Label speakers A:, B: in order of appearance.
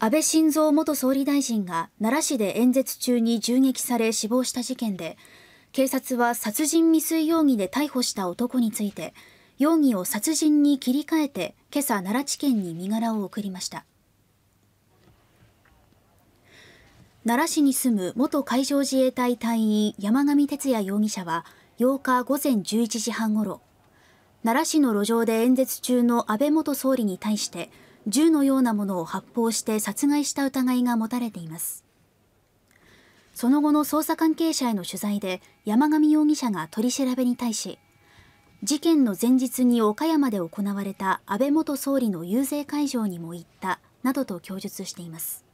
A: 安倍晋三元総理大臣が奈良市で演説中に銃撃され死亡した事件で警察は殺人未遂容疑で逮捕した男について容疑を殺人に切り替えて今朝奈良地検に身柄を送りました奈良市に住む元海上自衛隊隊員山上哲也容疑者は8日午前11時半ごろ奈良市の路上で演説中の安倍元総理に対して銃のようなものを発砲して殺害した疑いが持たれていますその後の捜査関係者への取材で山上容疑者が取り調べに対し事件の前日に岡山で行われた安倍元総理の遊説会場にも行ったなどと供述しています